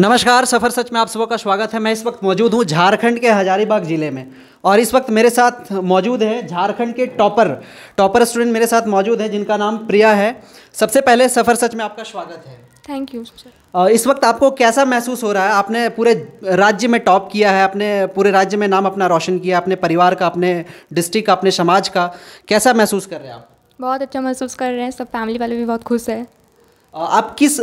नमस्कार सफ़र सच में आप सबों का स्वागत है मैं इस वक्त मौजूद हूँ झारखंड के हजारीबाग ज़िले में और इस वक्त मेरे साथ मौजूद है झारखंड के टॉपर टॉपर स्टूडेंट मेरे साथ मौजूद है जिनका नाम प्रिया है सबसे पहले सफ़र सच में आपका स्वागत है थैंक यू सर इस वक्त आपको कैसा महसूस हो रहा है आपने पूरे राज्य में टॉप किया है आपने पूरे राज्य में नाम अपना रोशन किया अपने परिवार का अपने डिस्ट्रिक्ट का अपने समाज का कैसा महसूस कर रहे हैं आप बहुत अच्छा महसूस कर रहे हैं सब फैमिली वाले भी बहुत खुश है आप किस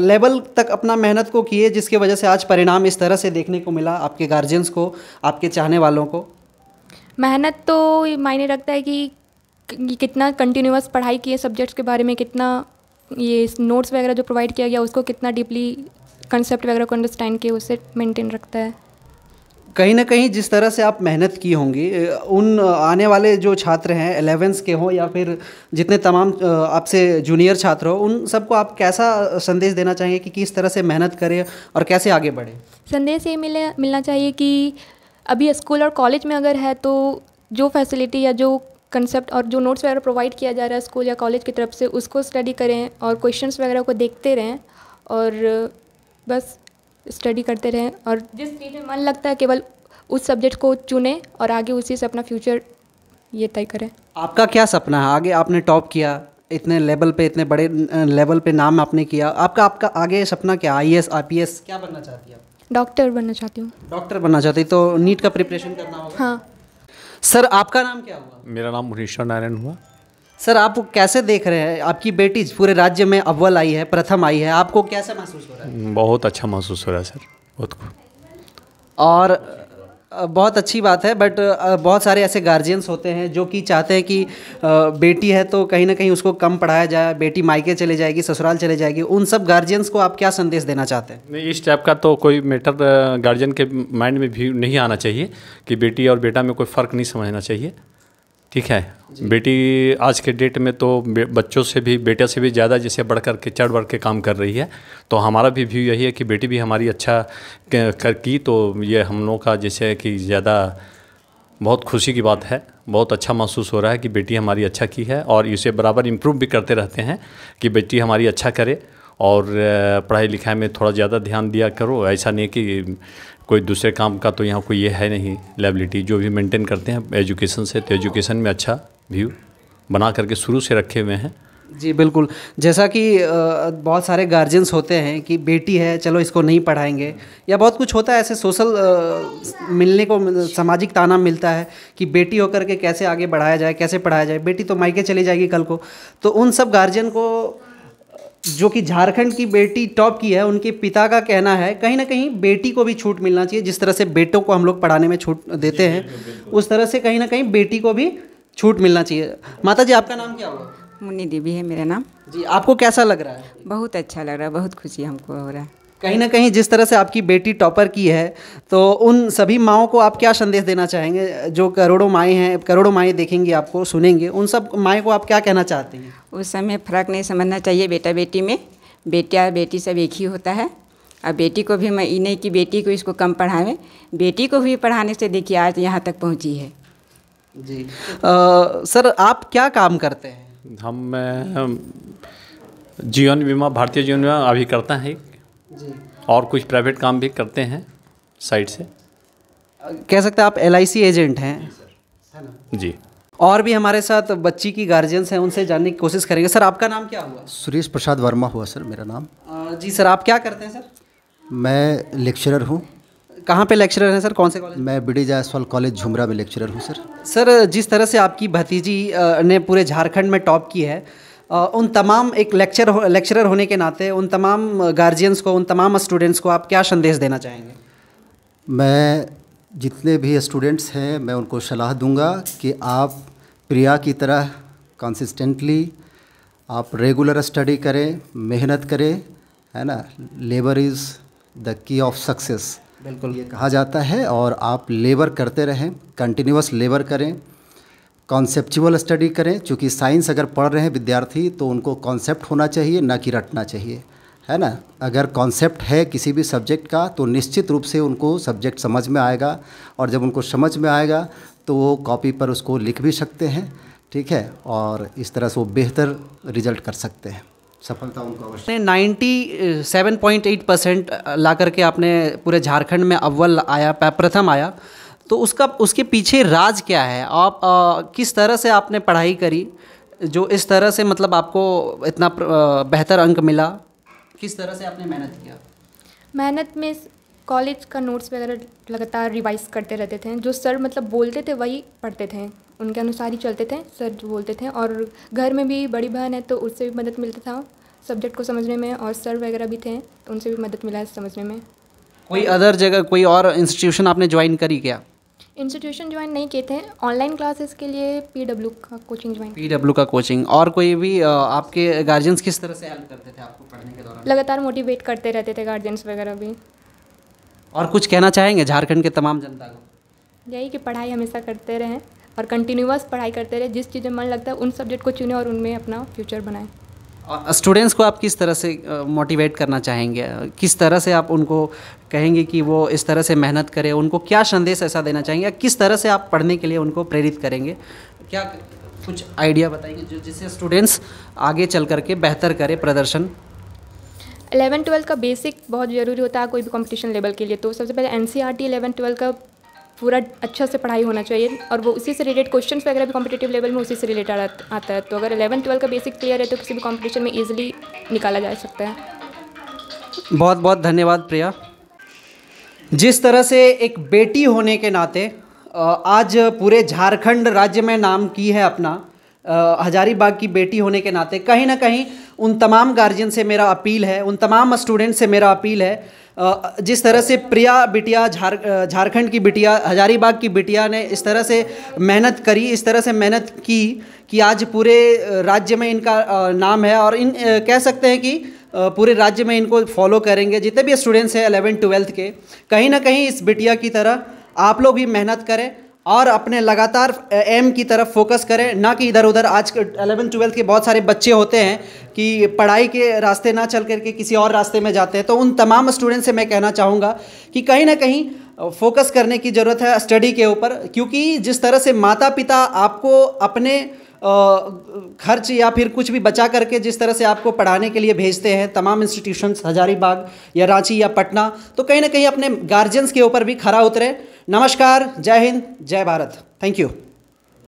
लेवल तक अपना मेहनत को किए जिसकी वजह से आज परिणाम इस तरह से देखने को मिला आपके गार्जियंस को आपके चाहने वालों को मेहनत तो मायने रखता है कि कितना कंटिन्यूस पढ़ाई किए सब्जेक्ट्स के बारे में कितना ये नोट्स वगैरह जो प्रोवाइड किया गया उसको कितना डीपली कंसेप्ट वगैरह को अंडरस्टैंड किए उसे मेंटेन रखता है कहीं ना कहीं जिस तरह से आप मेहनत की होंगी उन आने वाले जो छात्र हैं एलेवेंस के हों या फिर जितने तमाम आपसे जूनियर छात्र हो उन सबको आप कैसा संदेश देना चाहेंगे कि किस तरह से मेहनत करें और कैसे आगे बढ़ें संदेश ये मिले मिलना चाहिए कि अभी स्कूल और कॉलेज में अगर है तो जो फैसिलिटी या जो कंसेप्ट और जो नोट्स वगैरह प्रोवाइड किया जा रहा है स्कूल या कॉलेज की तरफ से उसको स्टडी करें और क्वेश्चंस वगैरह को देखते रहें और बस स्टडी करते रहें और जिस चीज़ में मन लगता है केवल उस सब्जेक्ट को चुने और आगे उसी से अपना फ्यूचर ये तय करें आपका क्या सपना है आगे आपने टॉप किया इतने लेवल पे इतने बड़े लेवल पे नाम आपने किया आपका आपका आगे सपना क्या आई एस क्या बनना चाहती है डॉक्टर बनना चाहती हूँ डॉक्टर बनना चाहती तो नीट का प्रिपरेशन करना होगा हाँ सर आपका नाम क्या हुआ मेरा नाम मुनीश्वर नारायण हुआ सर आप कैसे देख रहे हैं आपकी बेटी पूरे राज्य में अव्वल आई है प्रथम आई है आपको कैसे महसूस हो रहा है बहुत अच्छा महसूस हो रहा है सर बहुत और बहुत अच्छी बात है बट बहुत सारे ऐसे गार्जियंस होते हैं जो कि चाहते हैं कि बेटी है तो कहीं ना कहीं उसको कम पढ़ाया जाए बेटी मायके चले जाएगी ससुराल चले जाएगी उन सब गार्जियंस को आप क्या संदेश देना चाहते हैं नहीं इस टाइप का तो कोई मैटर गार्जियन के माइंड में भी नहीं आना चाहिए कि बेटी और बेटा में कोई फ़र्क नहीं समझना चाहिए ठीक है बेटी आज के डेट में तो बच्चों से भी बेटा से भी ज़्यादा जैसे बढ़ कर के चढ़ बढ़ के काम कर रही है तो हमारा भी व्यू यही है कि बेटी भी हमारी अच्छा कर की तो ये हम लोग का जैसे कि ज़्यादा बहुत खुशी की बात है बहुत अच्छा महसूस हो रहा है कि बेटी हमारी अच्छा की है और इसे बराबर इम्प्रूव भी करते रहते हैं कि बेटी हमारी अच्छा करे और पढ़ाई लिखाई में थोड़ा ज़्यादा ध्यान दिया करो ऐसा नहीं कि कोई दूसरे काम का तो यहाँ कोई ये है नहीं लेबिलिटी जो भी मेंटेन करते हैं एजुकेशन से तो एजुकेशन में अच्छा व्यू बना करके शुरू से रखे हुए हैं जी बिल्कुल जैसा कि बहुत सारे गार्जियंस होते हैं कि बेटी है चलो इसको नहीं पढ़ाएंगे या बहुत कुछ होता है ऐसे सोशल मिलने को सामाजिक ताना मिलता है कि बेटी होकर के कैसे आगे बढ़ाया जाए कैसे पढ़ाया जाए बेटी तो मायके चली जाएगी कल को तो उन सब गार्जियन को जो कि झारखंड की बेटी टॉप की है उनके पिता का कहना है कहीं ना कहीं बेटी को भी छूट मिलना चाहिए जिस तरह से बेटों को हम लोग पढ़ाने में छूट देते हैं उस तरह से कहीं ना कहीं बेटी को भी छूट मिलना चाहिए माता जी आपका नाम क्या होगा मुन्नी देवी है मेरा नाम जी आपको कैसा लग रहा है बहुत अच्छा लग रहा है बहुत खुशी हमको हो रहा है कहीं ना कहीं जिस तरह से आपकी बेटी टॉपर की है तो उन सभी माओ को आप क्या संदेश देना चाहेंगे जो करोड़ों माएँ हैं करोड़ों माएँ देखेंगी आपको सुनेंगे उन सब माएँ को आप क्या कहना चाहते हैं उस समय फ़र्क नहीं समझना चाहिए बेटा बेटी में बेटा बेटी सब एक ही होता है अब बेटी को भी मैं ये नहीं कि बेटी को इसको कम पढ़ाएं बेटी को भी पढ़ाने से देखिए आज यहाँ तक पहुँची है जी आ, सर आप क्या काम करते हैं हम, हम जीवन बीमा भारतीय जीवन बीमा अभी करता है जी और कुछ प्राइवेट काम भी करते हैं साइड से कह सकते हैं आप एल एजेंट हैं जी और भी हमारे साथ बच्ची की गार्जियंस हैं उनसे जानने की कोशिश करेंगे सर आपका नाम क्या हुआ सुरेश प्रसाद वर्मा हुआ सर मेरा नाम जी सर आप क्या करते हैं सर मैं लेक्चरर हूँ कहाँ पे लेक्चरर हैं सर कौन से कॉलेज मैं B D Jaiswal college Jhumra में लेक्चरर हूँ सर सर जिस तरह से आपकी भतीजी ने पूरे झारखंड में टॉप की है उन तमाम एक लेक्चर हो, लेक्चरर होने के नाते उन तमाम गार्जियंस को उन तमाम स्टूडेंट्स को आप क्या संदेश देना चाहेंगे मैं जितने भी स्टूडेंट्स हैं मैं उनको सलाह दूंगा कि आप प्रिया की तरह कंसिस्टेंटली आप रेगुलर स्टडी करें मेहनत करें है ना labour is the key of success बिल्कुल ये कहा जाता है और आप लेबर करते रहें कंटिन्यूस लेबर करें कॉन्सेप्चुअल स्टडी करें क्योंकि साइंस अगर पढ़ रहे हैं विद्यार्थी तो उनको कॉन्सेप्ट होना चाहिए ना कि रटना चाहिए है ना अगर कॉन्सेप्ट है किसी भी सब्जेक्ट का तो निश्चित रूप से उनको सब्जेक्ट समझ में आएगा और जब उनको समझ में आएगा तो वो कॉपी पर उसको लिख भी सकते हैं ठीक है और इस तरह से वो बेहतर रिजल्ट कर सकते हैं सफलता उनको अवश्य ninety seven point eight percent ला करके आपने पूरे झारखंड में अव्वल आया प्रथम आया तो उसका उसके पीछे राज क्या है आप आ, किस तरह से आपने पढ़ाई करी जो इस तरह से मतलब आपको इतना बेहतर अंक मिला किस तरह से आपने मेहनत किया मेहनत में कॉलेज का नोट्स वगैरह लगातार रिवाइज करते रहते थे जो सर मतलब बोलते थे वही पढ़ते थे उनके अनुसार ही चलते थे सर जो बोलते थे और घर में भी बड़ी बहन है तो उससे भी मदद मिलता था सब्जेक्ट को समझने में और सर वगैरह भी थे तो उनसे भी मदद मिला है समझने में कोई अदर जगह कोई और इंस्टीट्यूशन आपने ज्वाइन करी क्या इंस्टीट्यूशन ज्वाइन नहीं किए थे ऑनलाइन क्लासेस के लिए पी डब्ल्यू का कोचिंग ज्वाइन पी डब्ल्यू का कोचिंग और कोई भी आपके गार्जियंस किस तरह से हेल्प करते थे आपको पढ़ने के दौरान लगातार मोटिवेट करते रहते थे गार्जियंस वगैरह भी और कुछ कहना चाहेंगे झारखंड के तमाम जनता को यही कि पढ़ाई हमेशा करते रहें और कंटिन्यूस पढ़ाई करते रहे जिस चीज़ में मन लगता है उन सब्जेक्ट को चुने और उनमें अपना फ्यूचर बनाएं और स्टूडेंट्स को आप किस तरह से मोटिवेट करना चाहेंगे किस तरह से आप उनको कहेंगे कि वो इस तरह से मेहनत करें उनको क्या संदेश ऐसा देना चाहेंगे या किस तरह से आप पढ़ने के लिए उनको प्रेरित करेंगे क्या कुछ आइडिया बताएंगे जो जिससे स्टूडेंट्स आगे चल करके बेहतर करें प्रदर्शन एलेवन ट्वेल्व का बेसिक बहुत ज़रूरी होता है कोई भी कंपटीशन लेवल के लिए तो सबसे पहले N C R T eleven twelve का पूरा अच्छा से पढ़ाई होना चाहिए और वो उसी से रिलेटेड क्वेश्चन वगैरह भी कॉम्पिटेटिव लेवल में उसी से रिलेटेड आता है तो अगर एलेवन ट्वेल्व का बेसिक क्लियर है तो किसी भी कॉम्पिटिशन में ईजिली निकाला जा सकता है बहुत बहुत धन्यवाद प्रिया जिस तरह से एक बेटी होने के नाते आज पूरे झारखंड राज्य में नाम की है अपना हजारीबाग की बेटी होने के नाते कहीं ना कहीं उन तमाम गार्जियन से मेरा अपील है उन तमाम स्टूडेंट से मेरा अपील है जिस तरह से प्रिया बिटिया झार झारखंड की बिटिया हजारीबाग की बिटिया ने इस तरह से मेहनत करी इस तरह से मेहनत की कि आज पूरे राज्य में इनका नाम है और इन कह सकते हैं कि पूरे राज्य में इनको फॉलो करेंगे जितने भी स्टूडेंट्स हैं अलेवेंथ ट्वेल्थ के कहीं ना कहीं इस बिटिया की तरह आप लोग भी मेहनत करें और अपने लगातार एम की तरफ फोकस करें ना कि इधर उधर आज अलेवेंथ ट्वेल्थ के बहुत सारे बच्चे होते हैं कि पढ़ाई के रास्ते ना चल करके किसी और रास्ते में जाते हैं तो उन तमाम स्टूडेंट से मैं कहना चाहूँगा कि कहीं ना कहीं फोकस करने की ज़रूरत है स्टडी के ऊपर क्योंकि जिस तरह से माता पिता आपको अपने खर्च या फिर कुछ भी बचा करके जिस तरह से आपको पढ़ाने के लिए भेजते हैं तमाम इंस्टीट्यूशंस हजारीबाग या रांची या पटना तो कहीं ना कहीं अपने गार्जियंस के ऊपर भी खरा उतरे नमस्कार जय हिंद जय भारत थैंक यू